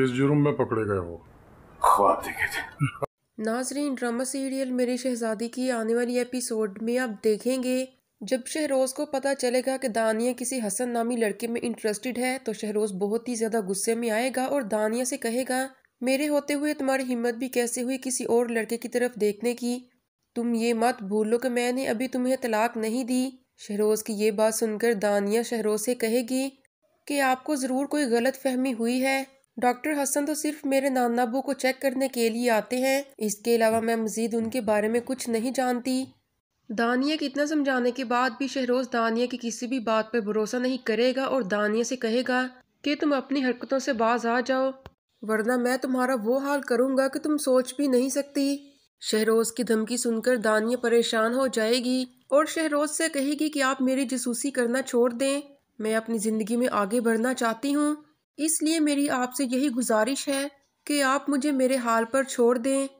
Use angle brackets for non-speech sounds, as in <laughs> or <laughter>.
किस जुर्म में पकड़े गए हो ख्वाब देखे थे <laughs> नाजरीन ड्रामा सीरियल मेरी शहजादी की आने वाली एपिसोड में आप देखेंगे जब शहरोज़ को पता चलेगा कि दानिया किसी हसन नामी लड़के में इंटरेस्टेड है तो शहरोज़ बहुत ही ज़्यादा गुस्से में आएगा और दानिया से कहेगा मेरे होते हुए तुम्हारी हिम्मत भी कैसे हुई किसी और लड़के की तरफ देखने की तुम ये मत भूलो कि मैंने अभी तुम्हें तलाक नहीं दी शहरोज़ की ये बात सुनकर दानिया शहरोज़ से कहेगी कि आपको ज़रूर कोई गलत फहमी हुई है डॉक्टर हसन तो सिर्फ मेरे नानाबू को चेक करने के लिए आते हैं इसके अलावा मैं मज़ीद उनके बारे में कुछ नहीं जानती दानिया के इतना समझाने के बाद भी शहरोज दानिया की किसी भी बात पर भरोसा नहीं करेगा और दानिया से कहेगा कि तुम अपनी हरकतों से बाज आ जाओ वरना मैं तुम्हारा वो हाल करूँगा कि तुम सोच भी नहीं सकती शहरोज की धमकी सुनकर दानिया परेशान हो जाएगी और शहरोज से कहेगी कि आप मेरी जसूसी करना छोड़ दें मैं अपनी ज़िंदगी में आगे बढ़ना चाहती हूँ इसलिए मेरी आपसे यही गुजारिश है कि आप मुझे मेरे हाल पर छोड़ दें